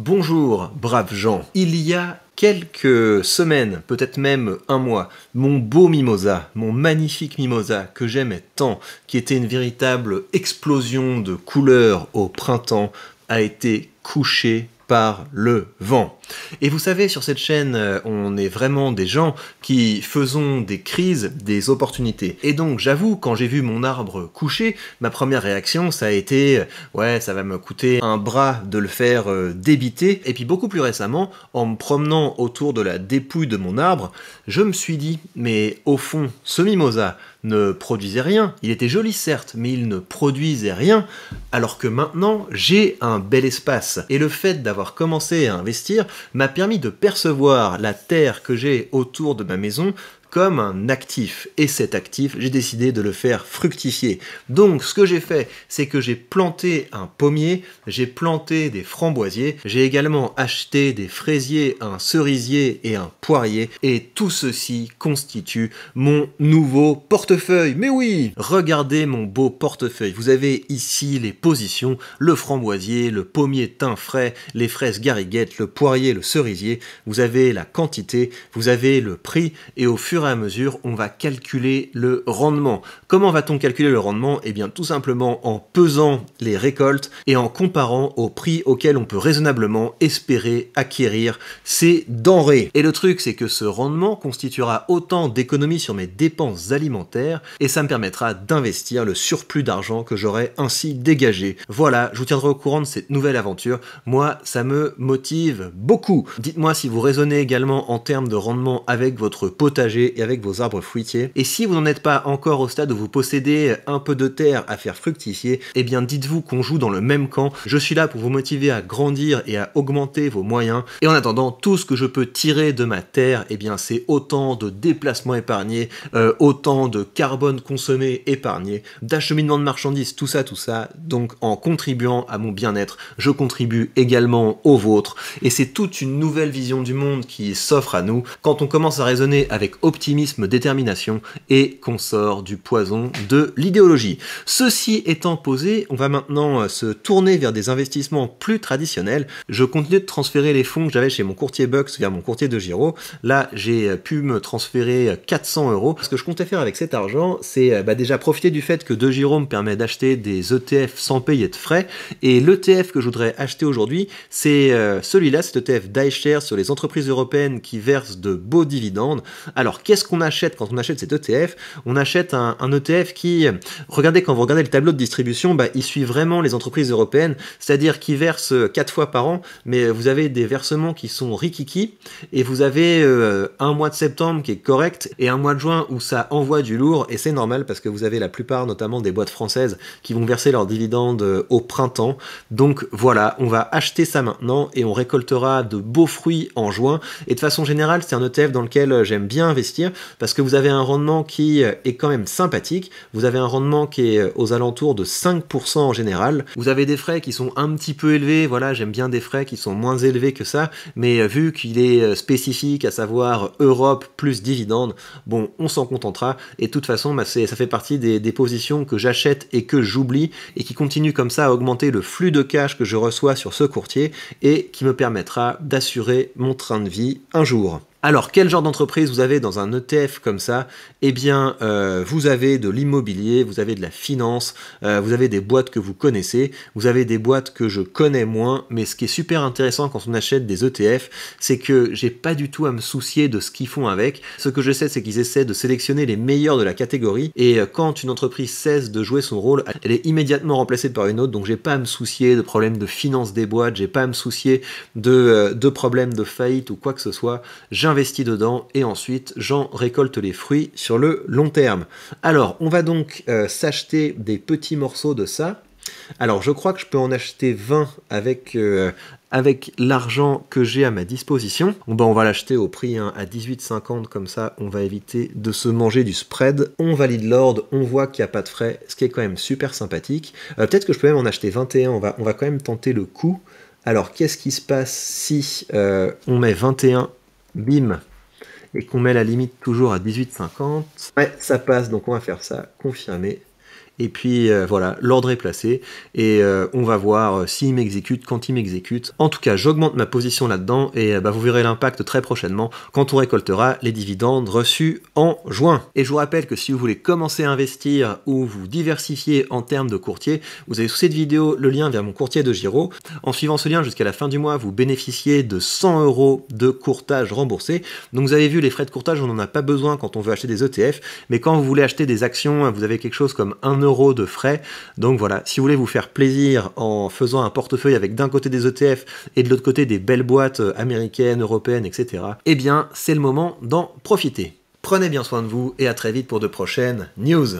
Bonjour, braves gens. Il y a quelques semaines, peut-être même un mois, mon beau mimosa, mon magnifique mimosa que j'aimais tant, qui était une véritable explosion de couleurs au printemps, a été couché par le vent. Et vous savez, sur cette chaîne, euh, on est vraiment des gens qui faisons des crises des opportunités. Et donc, j'avoue, quand j'ai vu mon arbre coucher, ma première réaction, ça a été euh, ouais, ça va me coûter un bras de le faire euh, débiter. Et puis, beaucoup plus récemment, en me promenant autour de la dépouille de mon arbre, je me suis dit mais au fond, ce mimosa ne produisait rien. Il était joli, certes, mais il ne produisait rien, alors que maintenant, j'ai un bel espace. Et le fait d'avoir commencé à investir, m'a permis de percevoir la terre que j'ai autour de ma maison comme un actif. Et cet actif, j'ai décidé de le faire fructifier. Donc ce que j'ai fait, c'est que j'ai planté un pommier, j'ai planté des framboisiers, j'ai également acheté des fraisiers, un cerisier et un poirier. Et tout ceci constitue mon nouveau portefeuille. Mais oui Regardez mon beau portefeuille. Vous avez ici les positions, le framboisier, le pommier teint frais, les fraises gariguettes, le poirier, le cerisier. Vous avez la quantité, vous avez le prix et au fur et à mesure, on va calculer le rendement. Comment va-t-on calculer le rendement Eh bien, tout simplement en pesant les récoltes et en comparant au prix auquel on peut raisonnablement espérer acquérir ces denrées. Et le truc, c'est que ce rendement constituera autant d'économies sur mes dépenses alimentaires et ça me permettra d'investir le surplus d'argent que j'aurai ainsi dégagé. Voilà, je vous tiendrai au courant de cette nouvelle aventure. Moi, ça me motive beaucoup. Dites-moi si vous raisonnez également en termes de rendement avec votre potager et avec vos arbres fruitiers. Et si vous n'en êtes pas encore au stade où vous possédez un peu de terre à faire fructifier, eh bien dites-vous qu'on joue dans le même camp. Je suis là pour vous motiver à grandir et à augmenter vos moyens. Et en attendant, tout ce que je peux tirer de ma terre, eh bien c'est autant de déplacements épargnés, euh, autant de carbone consommé épargné, d'acheminement de marchandises, tout ça, tout ça. Donc en contribuant à mon bien-être, je contribue également au vôtre. Et c'est toute une nouvelle vision du monde qui s'offre à nous. Quand on commence à raisonner avec optimisme, optimisme, détermination et consort du poison de l'idéologie. Ceci étant posé, on va maintenant euh, se tourner vers des investissements plus traditionnels. Je continue de transférer les fonds que j'avais chez mon courtier Bucks vers mon courtier de Giro. Là, j'ai euh, pu me transférer 400 euh, euros. Ce que je comptais faire avec cet argent, c'est bah, déjà profiter du fait que de Giro me permet d'acheter des ETF sans payer de frais. Et l'ETF que je voudrais acheter aujourd'hui, c'est celui-là, cet ETF Share sur les entreprises européennes qui versent de beaux dividendes. Alors, Qu'est-ce qu'on achète quand on achète cet ETF On achète un, ETF qui, regardez quand vous regardez le tableau de distribution, bah, il suit vraiment les entreprises européennes, c'est-à-dire qu'ils versent 4 fois par an, mais vous avez des versements qui sont rikiki, et vous avez euh, un mois de septembre qui est correct, et un mois de juin où ça envoie du lourd, et c'est normal parce que vous avez la plupart, notamment des boîtes françaises, qui vont verser leurs dividendes euh, au printemps. Donc voilà, on va acheter ça maintenant, et on récoltera de beaux fruits en juin, et de façon générale, c'est un ETF dans lequel euh, j'aime bien investir parce que vous avez un rendement qui euh, est quand même sympathique. Vous avez un rendement qui est euh, aux alentours de 5% en général. Vous avez des frais qui sont un petit peu élevés. Voilà, j'aime bien des frais qui sont moins élevés que ça. Mais euh, vu qu'il est spécifique, à savoir Europe plus dividendes, bon, on s'en contentera. Et de toute façon, bah, ça fait partie des, des positions que j'achète et que j'oublie et qui continuent comme ça à augmenter le flux de cash que je reçois sur ce courtier et qui me permettra d'assurer mon train de vie un jour. Alors, quel genre d'entreprise vous avez dans un ETF comme ça Eh bien, euh, vous avez de l'immobilier, vous avez de la finance, euh, vous avez des boîtes que vous connaissez, vous avez des boîtes que je connais moins, mais ce qui est super intéressant quand on achète des ETF, c'est que j'ai pas du tout à me soucier de ce qu'ils font avec. Ce que je sais, c'est qu'ils essaient de sélectionner les meilleurs de la catégorie, et euh, quand une entreprise cesse de jouer son rôle, elle est immédiatement remplacée par une autre, donc j'ai pas à me soucier de problèmes de finance des boîtes, j'ai pas à me soucier de, de problèmes de faillite ou quoi que ce soit investi dedans et ensuite j'en récolte les fruits sur le long terme. Alors, on va donc euh, s'acheter des petits morceaux de ça. Alors, je crois que je peux en acheter 20 avec, euh, avec l'argent que j'ai à ma disposition. Ben, on va l'acheter au prix hein, à 18,50, comme ça on va éviter de se manger du spread. On valide l'ordre, on voit qu'il n'y a pas de frais, ce qui est quand même super sympathique. Euh, peut-être que je peux même en acheter 21, on va, on va quand même tenter le coup. Alors, qu'est-ce qui se passe si on met 21 bim, et qu'on met la limite toujours à 18,50, ouais, ça passe, donc on va faire ça, confirmer. Et puis euh, voilà, l'ordre est placé et euh, on va voir euh, s'il m'exécute, quand il m'exécute. En tout cas, j'augmente ma position là-dedans et bah, vous verrez l'impact très prochainement quand on récoltera les dividendes reçus en juin. Et je vous rappelle que si vous voulez commencer à investir ou vous diversifier en termes de courtier, vous avez sous cette vidéo le lien vers mon courtier de Giro. En suivant ce lien jusqu'à la fin du mois, vous bénéficiez de 100 euros de courtage remboursé. Donc vous avez vu, les frais de courtage, on n'en a pas besoin quand on veut acheter des ETF, mais quand vous voulez acheter des actions, vous avez quelque chose comme un. euro de frais. Donc voilà, si vous voulez vous faire plaisir en faisant un portefeuille avec d'un côté des ETF et de l'autre côté des belles boîtes américaines, européennes, etc., eh bien c'est le moment d'en profiter. Prenez bien soin de vous et à très vite pour de prochaines news.